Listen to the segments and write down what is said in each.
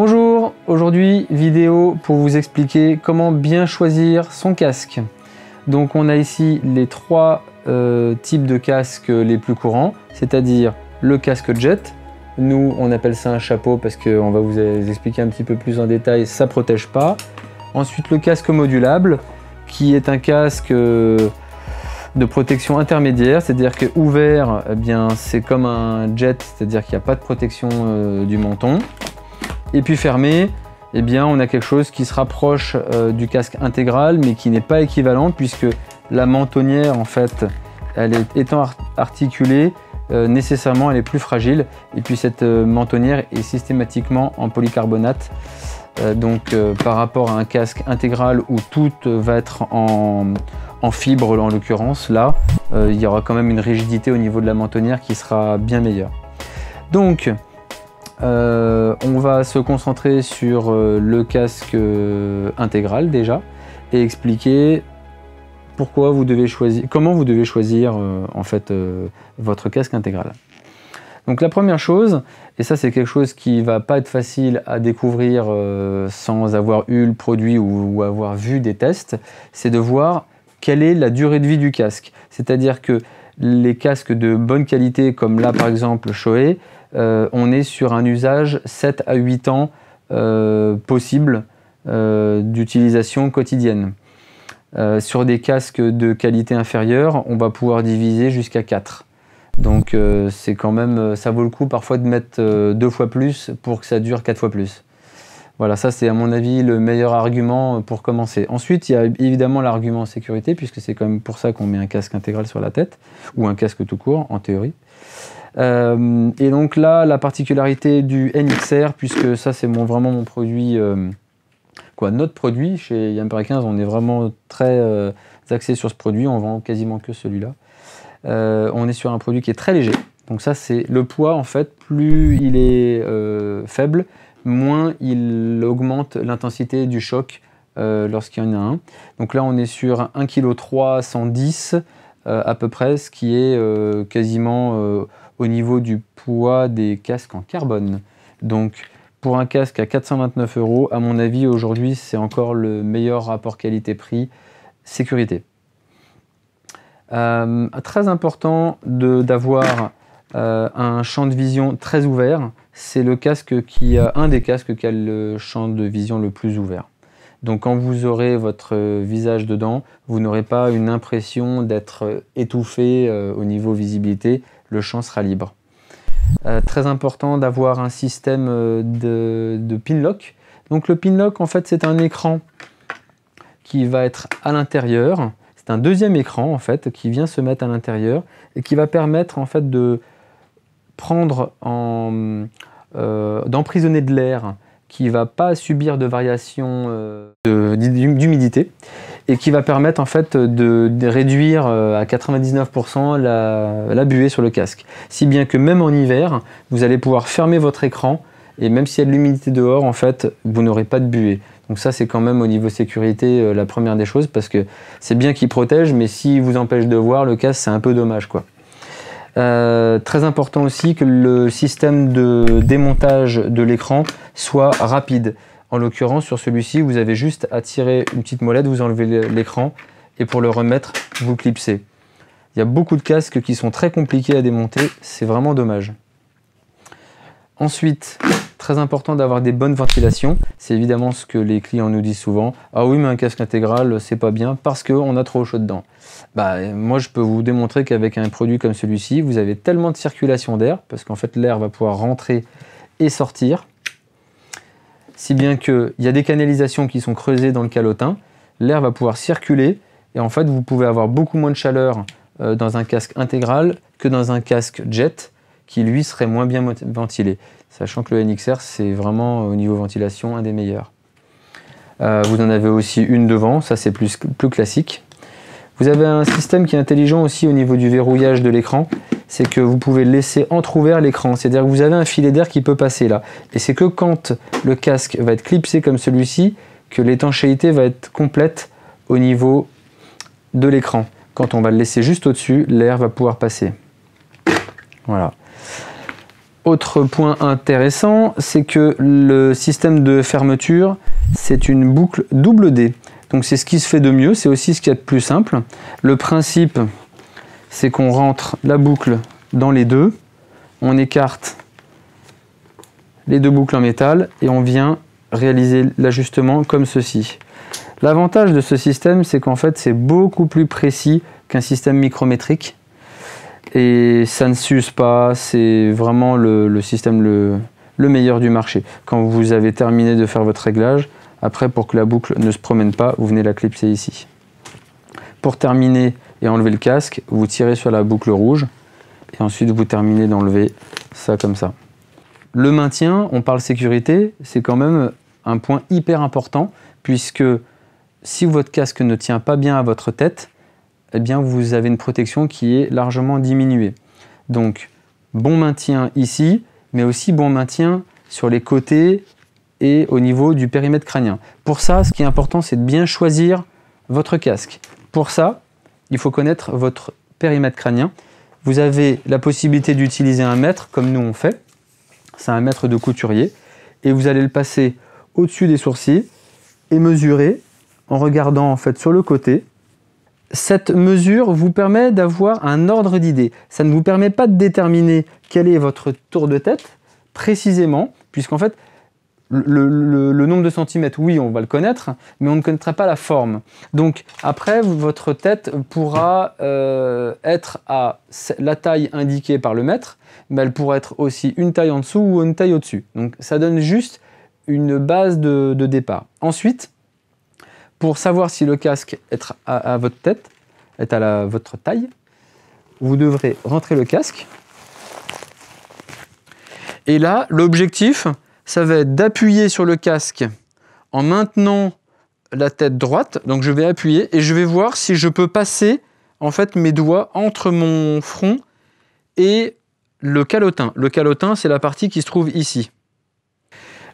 Bonjour, aujourd'hui vidéo pour vous expliquer comment bien choisir son casque. Donc on a ici les trois euh, types de casques les plus courants, c'est-à-dire le casque jet, nous on appelle ça un chapeau parce qu'on va vous expliquer un petit peu plus en détail, ça protège pas. Ensuite le casque modulable qui est un casque euh, de protection intermédiaire, c'est-à-dire que ouvert, eh bien c'est comme un jet, c'est-à-dire qu'il n'y a pas de protection euh, du menton. Et puis fermé, eh bien, on a quelque chose qui se rapproche euh, du casque intégral, mais qui n'est pas équivalent, puisque la mentonnière, en fait, elle est, étant articulée, euh, nécessairement, elle est plus fragile. Et puis cette euh, mentonnière est systématiquement en polycarbonate. donc, par rapport à un casque intégral où tout va être en, en fibre, en l'occurrence, là, il y aura quand même une rigidité au niveau de la mentonnière qui sera bien meilleure. Donc, euh, on va se concentrer sur euh, le casque euh, intégral déjà et expliquer pourquoi vous devez choisir, comment vous devez choisir en fait votre casque intégral. Donc la première chose, et ça c'est quelque chose qui va pas être facile à découvrir sans avoir eu le produit ou, ou avoir vu des tests, c'est de voir quelle est la durée de vie du casque. C'est-à-dire que les casques de bonne qualité comme là par exemple Shoei, euh, on est sur un usage 7 à 8 ans euh, possible euh, d'utilisation quotidienne. sur des casques de qualité inférieure, on va pouvoir diviser jusqu'à 4. Donc c'est quand même, ça vaut le coup parfois de mettre 2 deux fois plus pour que ça dure quatre fois plus. Voilà, ça c'est à mon avis le meilleur argument pour commencer. Ensuite, il y a évidemment l'argument sécurité, puisque c'est quand même pour ça qu'on met un casque intégral sur la tête, ou un casque tout court, en théorie. Euh, et donc là, la particularité du NXR, puisque ça c'est vraiment mon produit, euh, quoi, notre produit, chez Yamper 15, on est vraiment très euh, axé sur ce produit, on vend quasiment que celui-là. on est sur un produit qui est très léger. Donc ça c'est le poids en fait, plus il est faible, moins il augmente l'intensité du choc lorsqu'il y en a un. Donc là on est sur 1,3 kg 110 à peu près, ce qui est quasiment au niveau du poids des casques en carbone. Donc pour un casque à 429 euros, à mon avis aujourd'hui c'est encore le meilleur rapport qualité-prix sécurité. Euh, très important d'avoir euh, un champ de vision très ouvert. C'est le casque qui a euh, un des casques qui a le champ de vision le plus ouvert. Donc quand vous aurez votre visage dedans, vous n'aurez pas une impression d'être étouffé au niveau visibilité le champ sera libre. Euh, très important d'avoir un système euh, de, pinlock. Donc le pinlock, en fait, c'est un écran qui va être à l'intérieur. C'est un deuxième écran, en fait, qui vient se mettre à l'intérieur et qui va permettre, en fait, de prendre euh, d'emprisonner de l'air qui ne va pas subir de variations d'humidité et qui va permettre en fait de, réduire euh, à 99% la, buée sur le casque. Si bien que même en hiver, vous allez pouvoir fermer votre écran et même s'il y a de l'humidité dehors, en fait, vous n'aurez pas de buée. Donc ça, c'est quand même au niveau sécurité euh, la première des choses parce que c'est bien qu'il protège, mais s'il vous empêche de voir le casque, c'est un peu dommage quoi. Euh, très important aussi que le système de démontage de l'écran soit rapide. En l'occurrence, sur celui-ci, vous avez juste à tirer une petite molette, vous enlevez l'écran et pour le remettre, vous clipsez. Il y a beaucoup de casques qui sont très compliqués à démonter, c'est vraiment dommage. Ensuite, très important d'avoir des bonnes ventilations. C'est évidemment ce que les clients nous disent souvent. Ah oui, mais un casque intégral, c'est pas bien parce qu'on a trop chaud dedans. Bah, moi, je peux vous démontrer qu'avec un produit comme celui-ci, vous avez tellement de circulation d'air, parce qu'en fait, l'air va pouvoir rentrer et sortir si bien qu'il y a des canalisations qui sont creusées dans le calotin, l'air va pouvoir circuler, et en fait vous pouvez avoir beaucoup moins de chaleur euh, dans un casque intégral que dans un casque jet, qui lui serait moins bien ventilé, sachant que le NXR c'est vraiment euh, au niveau ventilation un des meilleurs. Euh, vous en avez aussi une devant, ça c'est plus classique. Vous avez un système qui est intelligent aussi au niveau du verrouillage de l'écran, c'est que vous pouvez laisser entrouvert l'écran. C'est-à-dire que vous avez un filet d'air qui peut passer là. Et c'est que quand le casque va être clipsé comme celui-ci, que l'étanchéité va être complète au niveau de l'écran. Quand on va le laisser juste au-dessus, l'air va pouvoir passer. Voilà. Autre point intéressant, c'est que le système de fermeture, c'est une boucle double D. Donc c'est ce qui se fait de mieux, c'est aussi ce qui est de plus simple. Le principe, c'est qu'on rentre la boucle dans les deux, on écarte les deux boucles en métal et on vient réaliser l'ajustement comme ceci. L'avantage de ce système, c'est qu'en fait, c'est beaucoup plus précis qu'un système micrométrique. Et ça ne s'use pas, c'est vraiment le, système le, meilleur du marché. Quand vous avez terminé de faire votre réglage, après, pour que la boucle ne se promène pas, vous venez la clipser ici. Pour terminer et enlever le casque, vous tirez sur la boucle rouge et ensuite vous terminez d'enlever ça comme ça. Le maintien, on parle sécurité, c'est quand même un point hyper important puisque si votre casque ne tient pas bien à votre tête, eh bien vous avez une protection qui est largement diminuée. Donc bon maintien ici, mais aussi bon maintien sur les côtés et au niveau du périmètre crânien. Pour ça, ce qui est important, c'est de bien choisir votre casque. Pour ça, il faut connaître votre périmètre crânien. Vous avez la possibilité d'utiliser un mètre, comme nous on fait. C'est un mètre de couturier. Et vous allez le passer au-dessus des sourcils et mesurer en regardant en fait sur le côté. Cette mesure vous permet d'avoir un ordre d'idée. Ça ne vous permet pas de déterminer quel est votre tour de tête précisément, puisqu'en fait, le, nombre de centimètres, oui, on va le connaître, mais on ne connaîtra pas la forme. Donc après, votre tête pourra euh, être à la taille indiquée par le mètre, mais elle pourra être aussi une taille en dessous ou une taille au-dessus. Donc ça donne juste une base de, départ. Ensuite, pour savoir si le casque est à, votre tête, est à votre taille, vous devrez rentrer le casque. Et là, l'objectif, ça va être d'appuyer sur le casque en maintenant la tête droite. Donc je vais appuyer et je vais voir si je peux passer en fait mes doigts entre mon front et le calotin. Le calotin, c'est la partie qui se trouve ici.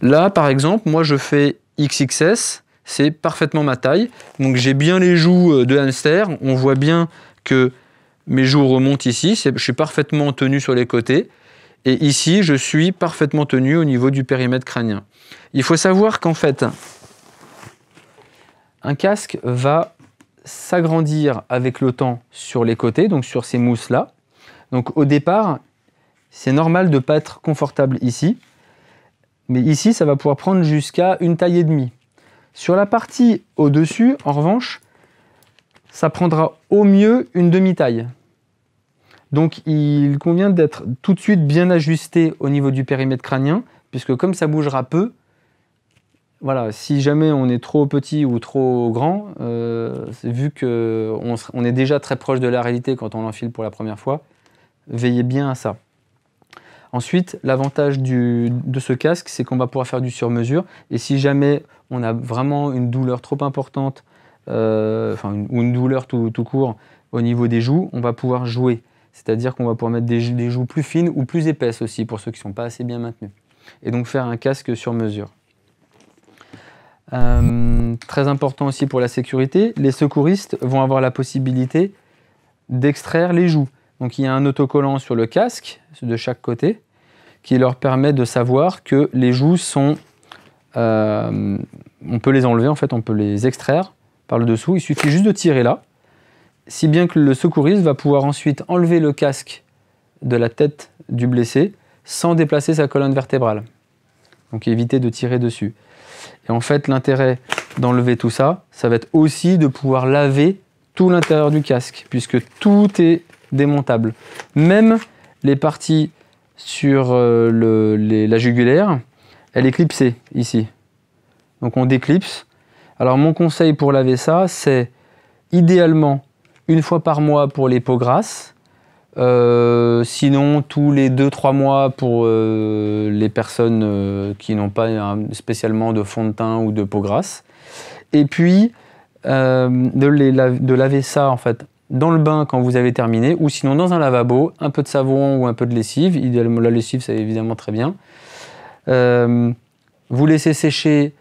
Là, par exemple, moi je fais XXS, c'est parfaitement ma taille. Donc j'ai bien les joues euh, de hamster, on voit bien que mes joues remontent ici, je suis parfaitement tenu sur les côtés. Et ici, je suis parfaitement tenu au niveau du périmètre crânien. Il faut savoir qu'en fait, un casque va s'agrandir avec le temps sur les côtés, donc sur ces mousses-là. Donc au départ, c'est normal de ne pas être confortable ici, mais ici, ça va pouvoir prendre jusqu'à une taille et demie. Sur la partie au-dessus, en revanche, ça prendra au mieux une demi-taille. Donc il convient d'être tout de suite bien ajusté au niveau du périmètre crânien, puisque comme ça bougera peu, voilà, si jamais on est trop petit ou trop grand, euh, vu qu'on on est déjà très proche de la réalité quand on l'enfile pour la première fois, veillez bien à ça. Ensuite, l'avantage de ce casque, c'est qu'on va pouvoir faire du sur-mesure. Et si jamais on a vraiment une douleur trop importante, euh, ou une douleur tout court au niveau des joues, on va pouvoir jouer. C'est-à-dire qu'on va pouvoir mettre des, joues plus fines ou plus épaisses aussi pour ceux qui ne sont pas assez bien maintenus. Et donc faire un casque sur mesure. Euh, très important aussi pour la sécurité, les secouristes vont avoir la possibilité d'extraire les joues. Donc il y a un autocollant sur le casque de chaque côté qui leur permet de savoir que les joues sont... Euh, on peut les enlever en fait, on peut les extraire par le dessous. Il suffit juste de tirer là si bien que le secouriste va pouvoir ensuite enlever le casque de la tête du blessé sans déplacer sa colonne vertébrale. Donc éviter de tirer dessus. Et en fait, l'intérêt d'enlever tout ça, ça va être aussi de pouvoir laver tout l'intérieur du casque, puisque tout est démontable. Même les parties sur euh, la jugulaire, elle est clipsée ici. Donc on déclipse. Alors mon conseil pour laver ça, c'est idéalement une fois par mois pour les peaux grasses. Euh, sinon, tous les 2-3 mois pour euh, les personnes euh, qui n'ont pas hein, spécialement de fond de teint ou de peau grasse. Et puis, de, de, laver ça en fait dans le bain quand vous avez terminé, ou sinon dans un lavabo, un peu de savon ou un peu de lessive. Idéalement, la lessive, c'est évidemment très bien. vous laissez sécher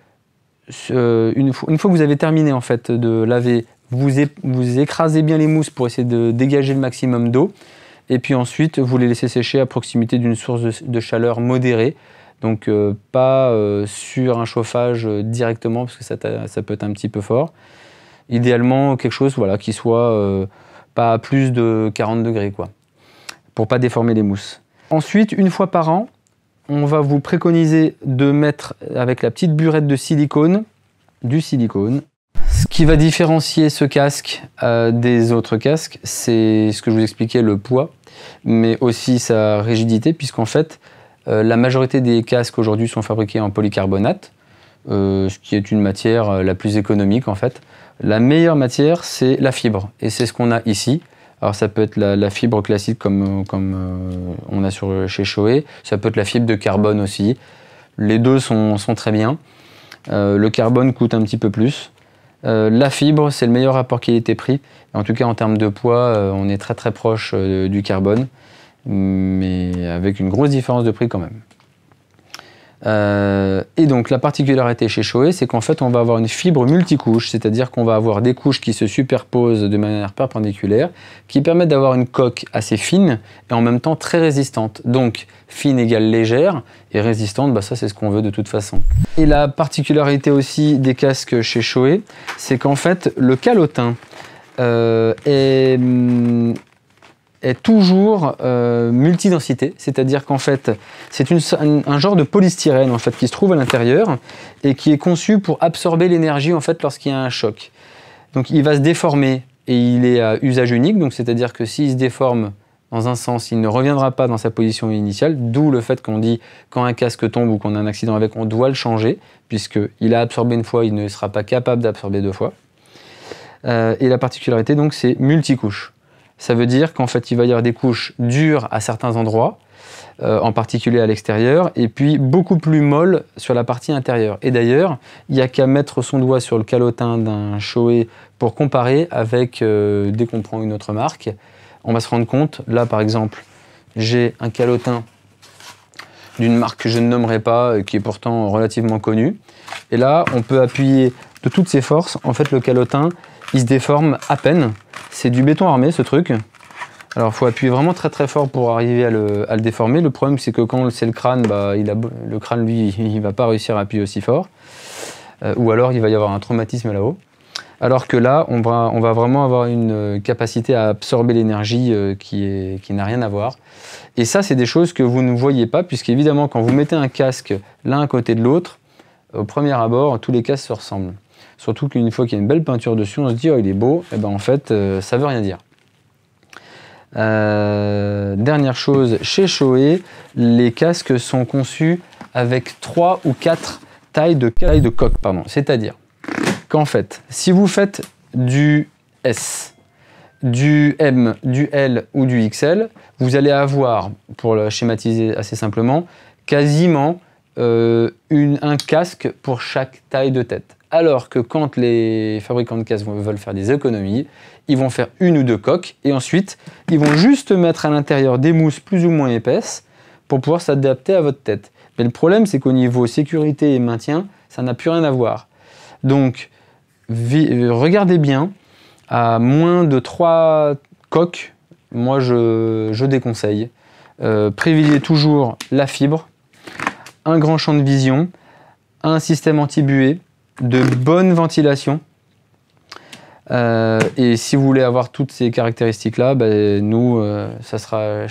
une fois, une, fois, que vous avez terminé en fait de laver vous, écrasez bien les mousses pour essayer de dégager le maximum d'eau. Et puis ensuite, vous les laissez sécher à proximité d'une source de, chaleur modérée. Donc euh, pas euh, sur un chauffage euh, directement, parce que ça, peut être un petit peu fort. Idéalement, quelque chose voilà, qui soit pas à plus de 40 degrés, quoi, pour pas déformer les mousses. Ensuite, une fois par an, on va vous préconiser de mettre avec la petite burette de silicone, du silicone, ce qui va différencier ce casque euh, des autres casques, c'est ce que je vous expliquais, le poids, mais aussi sa rigidité, puisqu'en fait, euh, la majorité des casques aujourd'hui sont fabriqués en polycarbonate, euh, ce qui est une matière la plus économique en fait. La meilleure matière, c'est la fibre, et c'est ce qu'on a ici. Alors ça peut être la, fibre classique comme, comme on a sur, chez Shoei, ça peut être la fibre de carbone aussi. Les deux sont très bien. le carbone coûte un petit peu plus, euh, la fibre, c'est le meilleur rapport été pris En tout cas, en termes de poids, euh, on est très très proche euh, du carbone, mais avec une grosse différence de prix quand même. Euh, et donc la particularité chez Shoei, c'est qu'en fait on va avoir une fibre multicouche, c'est-à-dire qu'on va avoir des couches qui se superposent de manière perpendiculaire, qui permettent d'avoir une coque assez fine et en même temps très résistante. Donc fine égale légère et résistante, bah, ça c'est ce qu'on veut de toute façon. Et la particularité aussi des casques chez Shoei, c'est qu'en fait le calotin euh, est hum, est toujours euh, multidensité, c'est-à-dire qu'en fait, c'est un genre de polystyrène en fait qui se trouve à l'intérieur et qui est conçu pour absorber l'énergie en fait lorsqu'il y a un choc. Donc il va se déformer et il est à usage unique, donc c'est-à-dire que s'il se déforme dans un sens, il ne reviendra pas dans sa position initiale, d'où le fait qu'on dit quand un casque tombe ou qu'on a un accident avec, on doit le changer, puisqu'il a absorbé une fois, il ne sera pas capable d'absorber deux fois. Euh, et la particularité, donc, c'est multicouche. Ça veut dire qu'en fait, il va y avoir des couches dures à certains endroits, euh, en particulier à l'extérieur, et puis beaucoup plus molles sur la partie intérieure. Et d'ailleurs, il n'y a qu'à mettre son doigt sur le calotin d'un Shoei pour comparer avec, euh, dès qu'on prend une autre marque, on va se rendre compte, là par exemple, j'ai un calotin d'une marque que je ne nommerai pas, euh, qui est pourtant relativement connue. Et là, on peut appuyer de toutes ses forces. En fait, le calotin, il se déforme à peine. C'est du béton armé ce truc. Alors il faut appuyer vraiment très très fort pour arriver à le, déformer. Le problème c'est que quand c'est le crâne, bah, il a, le crâne lui il va pas réussir à appuyer aussi fort. Euh, ou alors il va y avoir un traumatisme là-haut. Alors que là, on va, on va, vraiment avoir une euh, capacité à absorber l'énergie euh, qui, qui n'a rien à voir. Et ça, c'est des choses que vous ne voyez pas, puisqu'évidemment, quand vous mettez un casque l'un à côté de l'autre, au premier abord, tous les casques se ressemblent. Surtout qu'une fois qu'il y a une belle peinture dessus, on se dit, oh, il est beau. Et eh ben en fait, ça euh, ça veut rien dire. Euh, dernière chose, chez Shoei, les casques sont conçus avec trois ou quatre tailles de, taille de coque. C'est-à-dire qu'en fait, si vous faites du S, du M, du L ou du XL, vous allez avoir, pour le schématiser assez simplement, quasiment euh, un casque pour chaque taille de tête alors que quand les fabricants de caisses veulent faire des économies, ils vont faire une ou deux coques, et ensuite, ils vont juste mettre à l'intérieur des mousses plus ou moins épaisses pour pouvoir s'adapter à votre tête. Mais le problème, c'est qu'au niveau sécurité et maintien, ça n'a plus rien à voir. Donc, euh, regardez bien, à moins de trois coques, moi je, déconseille. Euh, privilégiez toujours la fibre, un grand champ de vision, un système anti-buée, de bonne ventilation. Euh, et si vous voulez avoir toutes ces caractéristiques-là, ben, nous, euh, ça sera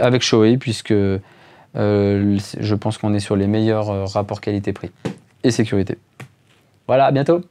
avec Shoei, puisque euh, je pense qu'on est sur les meilleurs rapports qualité-prix et sécurité. Voilà, à bientôt